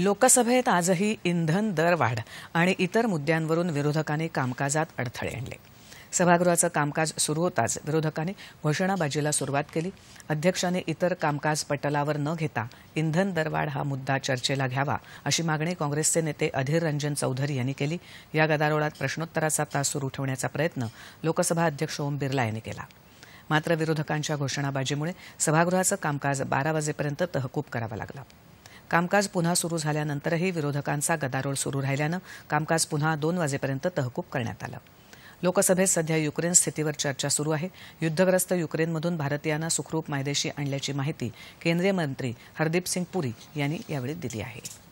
लोकसभेत आजही इंधन दरवाढ आणि इतर मुद्द्यांवरून विरोधकांनी कामकाजात अडथळे आणले सभागृहाचं कामकाज सुरू होताच विरोधकांनी घोषणाबाजीला सुरुवात केली अध्यक्षांनी इतर कामकाज पटलावर न घेता इंधन दरवाढ हा मुद्दा चर्चेला घ्यावा अशी मागणी काँग्रेसचे नेते अधीर रंजन चौधरी यांनी केली या गदारोळात प्रश्नोत्तराचा तास सुरू ठेवण्याचा प्रयत्न लोकसभा अध्यक्ष ओम बिर्ला यांनी केला मात्र विरोधकांच्या घोषणाबाजीमुळे सभागृहाचं कामकाज बारा वाजेपर्यंत तहकूब करावं लागलं कामकाज पुन्हा सुरू झाल्यानंतरही विरोधकांचा गदारोळ सुरू राहिल्यानं कामकाज पुन्हा दोन वाजेपर्यंत तहकूब करण्यात आलं लोकसभेत सध्या युक्रेन स्थितीवर चर्चा सुरू आहे युद्धग्रस्त युक्रेनमधून भारतीयांना सुखरूप मायदेशी आणल्याची माहिती केंद्रीय मंत्री हरदीप सिंग पुरी यांनी यावेळी दिली आहे